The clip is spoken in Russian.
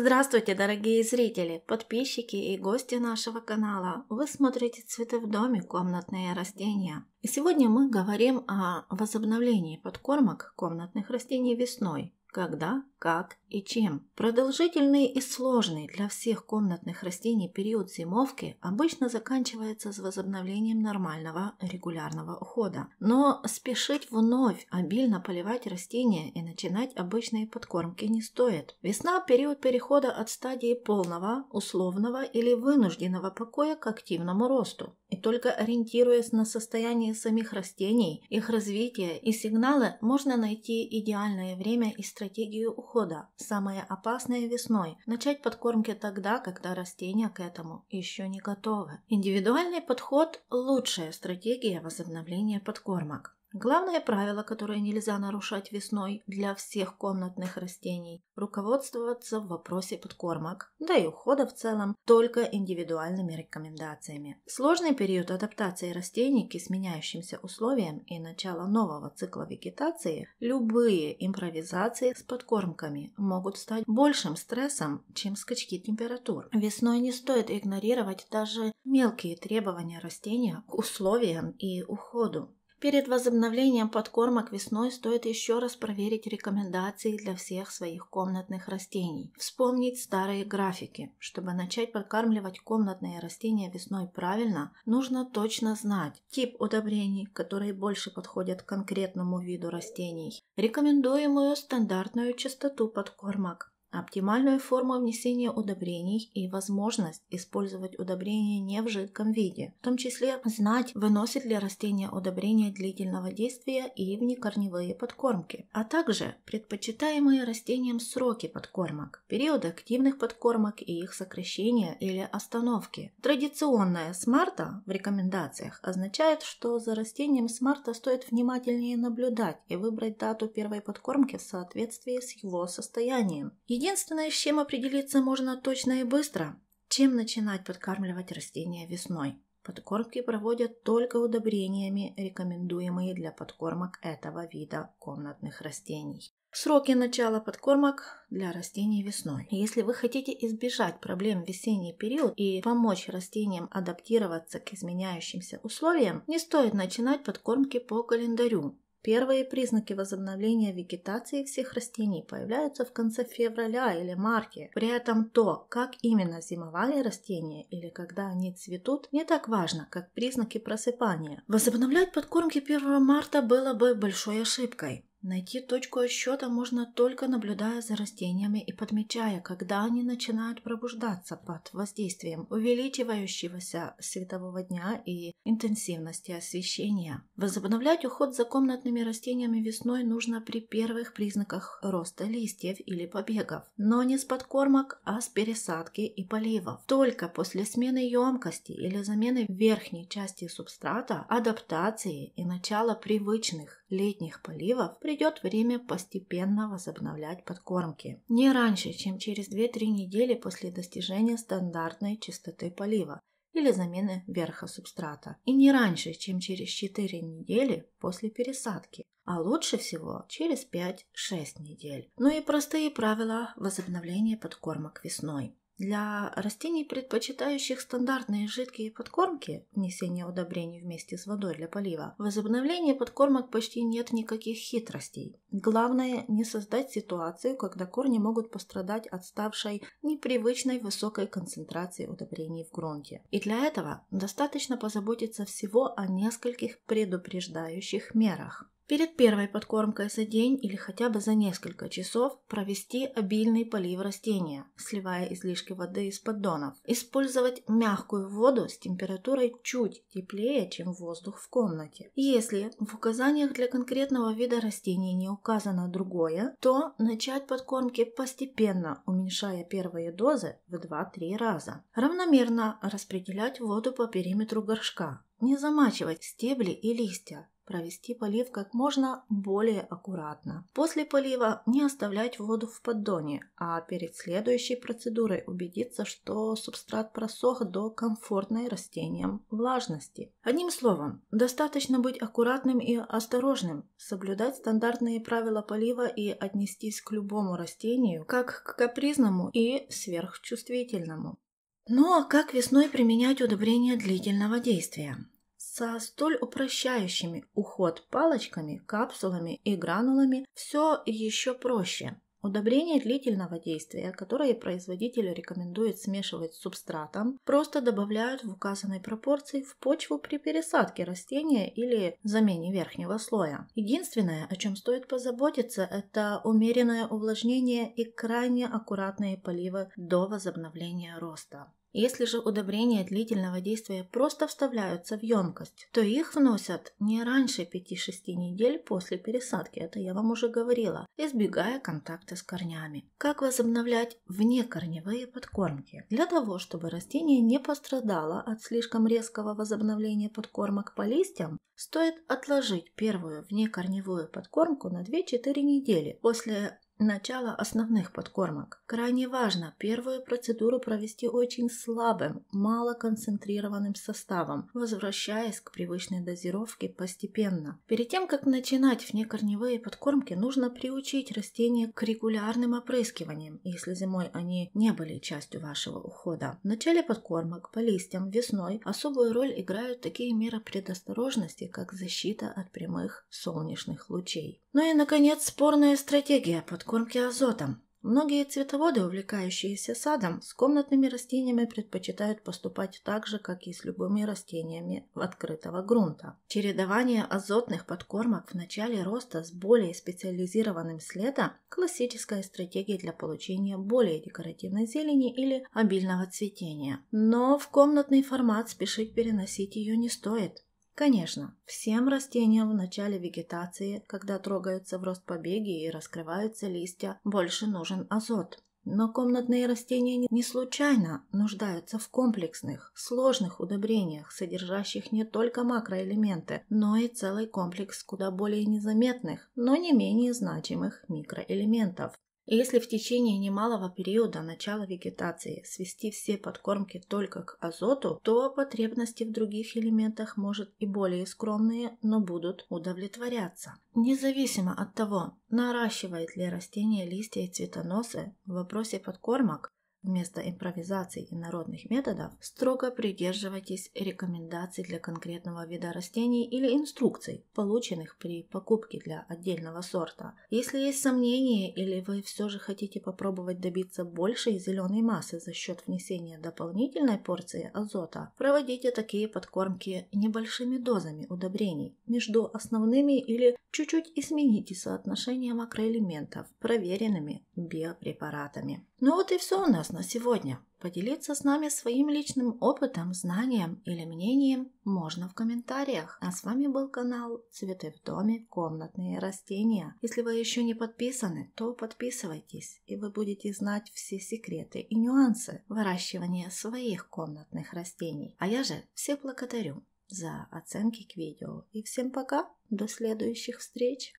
Здравствуйте, дорогие зрители, подписчики и гости нашего канала. Вы смотрите «Цветы в доме. Комнатные растения». И сегодня мы говорим о возобновлении подкормок комнатных растений весной. Когда, как и чем. Продолжительный и сложный для всех комнатных растений период зимовки обычно заканчивается с возобновлением нормального регулярного ухода. Но спешить вновь обильно поливать растения и начинать обычные подкормки не стоит. Весна – период перехода от стадии полного, условного или вынужденного покоя к активному росту. И только ориентируясь на состояние самих растений, их развитие и сигналы, можно найти идеальное время и стратегию ухода ухода. Самое опасное весной – начать подкормки тогда, когда растения к этому еще не готовы. Индивидуальный подход – лучшая стратегия возобновления подкормок. Главное правило, которое нельзя нарушать весной для всех комнатных растений – руководствоваться в вопросе подкормок, да и ухода в целом, только индивидуальными рекомендациями. Сложный период адаптации растений к изменяющимся условиям и начало нового цикла вегетации, любые импровизации с подкормками могут стать большим стрессом, чем скачки температур. Весной не стоит игнорировать даже мелкие требования растения к условиям и уходу. Перед возобновлением подкормок весной стоит еще раз проверить рекомендации для всех своих комнатных растений. Вспомнить старые графики. Чтобы начать подкармливать комнатные растения весной правильно, нужно точно знать тип удобрений, которые больше подходят конкретному виду растений, рекомендуемую стандартную частоту подкормок, оптимальную форму внесения удобрений и возможность использовать удобрения не в жидком виде, в том числе знать, выносит ли растение удобрения длительного действия и внекорневые подкормки, а также предпочитаемые растениям сроки подкормок, период активных подкормок и их сокращения или остановки. Традиционная с марта в рекомендациях означает, что за растением с марта стоит внимательнее наблюдать и выбрать дату первой подкормки в соответствии с его состоянием. Единственное, с чем определиться можно точно и быстро, чем начинать подкармливать растения весной. Подкормки проводят только удобрениями, рекомендуемые для подкормок этого вида комнатных растений. Сроки начала подкормок для растений весной. Если вы хотите избежать проблем в весенний период и помочь растениям адаптироваться к изменяющимся условиям, не стоит начинать подкормки по календарю. Первые признаки возобновления вегетации всех растений появляются в конце февраля или марте. При этом то, как именно зимовали растения или когда они цветут, не так важно, как признаки просыпания. Возобновлять подкормки 1 марта было бы большой ошибкой. Найти точку отсчета можно только наблюдая за растениями и подмечая, когда они начинают пробуждаться под воздействием увеличивающегося светового дня и интенсивности освещения. Возобновлять уход за комнатными растениями весной нужно при первых признаках роста листьев или побегов, но не с подкормок, а с пересадки и поливов. Только после смены емкости или замены верхней части субстрата, адаптации и начала привычных летних поливов придет время постепенно возобновлять подкормки. Не раньше, чем через 2-3 недели после достижения стандартной частоты полива или замены верха субстрата, и не раньше, чем через 4 недели после пересадки, а лучше всего через 5-6 недель. Ну и простые правила возобновления подкормок весной. Для растений, предпочитающих стандартные жидкие подкормки, внесение удобрений вместе с водой для полива, Возобновление подкормок почти нет никаких хитростей. Главное не создать ситуацию, когда корни могут пострадать от ставшей непривычной высокой концентрации удобрений в грунте. И для этого достаточно позаботиться всего о нескольких предупреждающих мерах. Перед первой подкормкой за день или хотя бы за несколько часов провести обильный полив растения, сливая излишки воды из поддонов. Использовать мягкую воду с температурой чуть теплее, чем воздух в комнате. Если в указаниях для конкретного вида растений не указано другое, то начать подкормки постепенно, уменьшая первые дозы в 2-3 раза. Равномерно распределять воду по периметру горшка. Не замачивать стебли и листья, провести полив как можно более аккуратно. После полива не оставлять воду в поддоне, а перед следующей процедурой убедиться, что субстрат просох до комфортной растениям влажности. Одним словом, достаточно быть аккуратным и осторожным, соблюдать стандартные правила полива и отнестись к любому растению как к капризному и сверхчувствительному. Ну а как весной применять удобрения длительного действия? со столь упрощающими уход палочками, капсулами и гранулами все еще проще. Удобрения длительного действия, которые производитель рекомендует смешивать с субстратом, просто добавляют в указанной пропорции в почву при пересадке растения или замене верхнего слоя. Единственное, о чем стоит позаботиться, это умеренное увлажнение и крайне аккуратные поливы до возобновления роста. Если же удобрения длительного действия просто вставляются в емкость, то их вносят не раньше 5-6 недель после пересадки, это я вам уже говорила, избегая контакта с корнями. Как возобновлять внекорневые подкормки? Для того, чтобы растение не пострадало от слишком резкого возобновления подкормок по листьям, стоит отложить первую внекорневую подкормку на 2-4 недели после Начало основных подкормок. Крайне важно первую процедуру провести очень слабым, малоконцентрированным составом, возвращаясь к привычной дозировке постепенно. Перед тем, как начинать внекорневые подкормки, нужно приучить растения к регулярным опрыскиваниям, если зимой они не были частью вашего ухода. В начале подкормок по листьям весной особую роль играют такие меры предосторожности, как защита от прямых солнечных лучей. Ну и, наконец, спорная стратегия подкормок Кормки азотом. Многие цветоводы, увлекающиеся садом, с комнатными растениями предпочитают поступать так же, как и с любыми растениями в открытого грунта. Чередование азотных подкормок в начале роста с более специализированным с классическая стратегия для получения более декоративной зелени или обильного цветения. Но в комнатный формат спешить переносить ее не стоит. Конечно, всем растениям в начале вегетации, когда трогаются в рост побеги и раскрываются листья, больше нужен азот. Но комнатные растения не случайно нуждаются в комплексных, сложных удобрениях, содержащих не только макроэлементы, но и целый комплекс куда более незаметных, но не менее значимых микроэлементов если в течение немалого периода начала вегетации свести все подкормки только к азоту, то потребности в других элементах, может и более скромные, но будут удовлетворяться. Независимо от того, наращивает ли растение листья и цветоносы, в вопросе подкормок Вместо импровизаций и народных методов строго придерживайтесь рекомендаций для конкретного вида растений или инструкций, полученных при покупке для отдельного сорта. Если есть сомнения или вы все же хотите попробовать добиться большей зеленой массы за счет внесения дополнительной порции азота, проводите такие подкормки небольшими дозами удобрений между основными или чуть-чуть измените соотношение макроэлементов проверенными биопрепаратами. Ну вот и все у нас интересно сегодня. Поделиться с нами своим личным опытом, знанием или мнением можно в комментариях. А с вами был канал «Цветы в доме. Комнатные растения». Если вы еще не подписаны, то подписывайтесь, и вы будете знать все секреты и нюансы выращивания своих комнатных растений. А я же всех благодарю за оценки к видео. И всем пока, до следующих встреч!